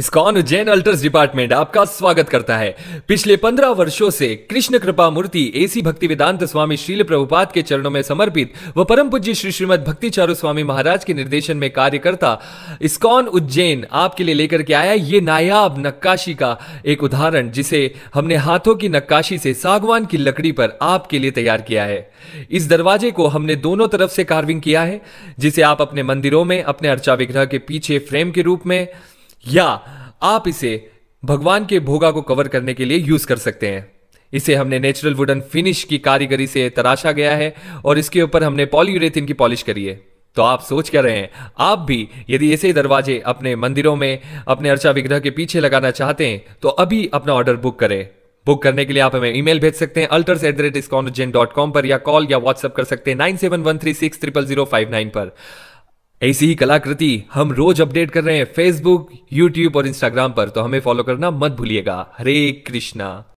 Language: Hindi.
स्कॉन जैन अल्टर्स डिपार्टमेंट आपका स्वागत करता है पिछले पंद्रह वर्षों से कृष्ण कृपा मूर्ति एसी भक्ति वेदांत स्वामी श्रील प्रभुपाद के चरणों में समर्पित व परम पूज्य श्री श्रीमद भक्ति चारू स्वामी महाराज के निर्देशन में कार्य करता स्कॉन उज्जैन आपके लिए लेकर के आया ये नायाब नक्काशी का एक उदाहरण जिसे हमने हाथों की नक्काशी से सागवान की लकड़ी पर आपके लिए तैयार किया है इस दरवाजे को हमने दोनों तरफ से कार्विंग किया है जिसे आप अपने मंदिरों में अपने अर्चा विग्रह के पीछे फ्रेम के रूप में या आप इसे भगवान के भोगा को कवर करने के लिए यूज कर सकते हैं इसे हमने नेचुरल वुडन फिनिश की कारीगरी से तराशा गया है और इसके ऊपर हमने पॉलीयूरेथिन की पॉलिश करी है तो आप सोच क्या रहे हैं आप भी यदि ऐसे दरवाजे अपने मंदिरों में अपने अर्चा विग्रह के पीछे लगाना चाहते हैं तो अभी अपना ऑर्डर बुक करें बुक करने के लिए आप हमें ईमेल भेज सकते हैं alters at the rate iskcongen dot com पर या कॉल या व्हाट्सअप कर सकते हैं nine seven one three six triple zero five nine पर ऐसी ही कलाकृति हम रोज अपडेट कर रहे हैं फेसबुक यूट्यूब और इंस्टाग्राम पर तो हमें फॉलो करना मत भूलिएगा हरे कृष्णा